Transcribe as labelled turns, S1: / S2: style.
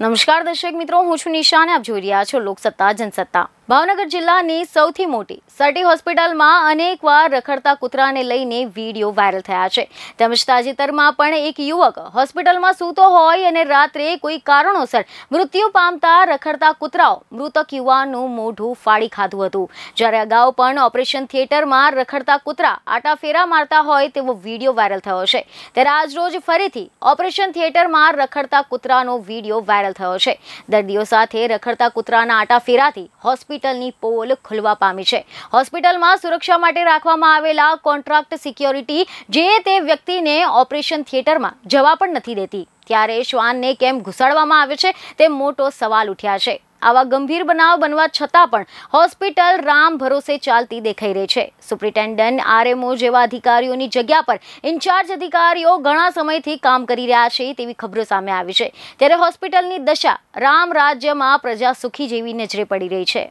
S1: નમસ્કાર દર્શક મિત્રો હું છું નિશાને આપ જોઈ રહ્યા છો લોકસત્તા જનસત્તા ભાવનગર જિલ્લાની સૌથી મોટી સટી હોસ્પિટલમાં અનેકવાર રખડતા કૂતરાને લઈને વિડીયો વાયરલ થયા છે તેમજ તાજેતરમાં પણ એક યુવક હોસ્પિટલમાં સૂતો હોય અને રાત્રે કોઈ કારણોસર મૃત્યુ પામતા રખડતા કૂતરાઓ મૃતક યુવાનનું મોઢું ફાડી ખાધું હતું જ્યારે અગાઉ પણ ઓપરેશન થિયેટરમાં રખડતા કૂતરા આટા ફેરા મારતા હોય તેવો વિડીયો વાયરલ થયો છે ત્યારે આજરોજ ફરીથી ઓપરેશન થિયેટરમાં રખડતા કૂતરાનો વિડીયો વાયરલ થયો છે દર્દીઓ સાથે રખડતા કૂતરાના આટા ફેરાથી હોસ્પિટલ હોસ્પિટલની પોલ ખુલવા પામી છે હોસ્પિટલમાં સુરક્ષા માટે રાખવામાં આવેલા કોન્ટ્રાક્ટ સિક્યોરિટી જે તે વ્યક્તિને ઓપરેશન થિયેટરમાં જવા પણ નથી દેતી ત્યારે શ્વાનને કેમ ઘુસાડવામાં આવે છે તે મોટો સવાલ ઉઠ્યા છે આવા ગંભીર બનાવ બનવા છતાં પણ હોસ્પિટલ રામ ભરોસે ચાલતી દેખાઈ રહી છે સુપ્રિન્ટેન્ડન્ટ આરએમઓ જેવા અધિકારીઓની જગ્યા પર ઇન્ચાર્જ અધિકારીઓ ઘણા સમયથી કામ કરી રહ્યા છે તેવી ખબરો સામે આવી છે ત્યારે હોસ્પિટલની દશા રામ રાજ્યમાં પ્રજા સુખી જેવી નજરે પડી રહી છે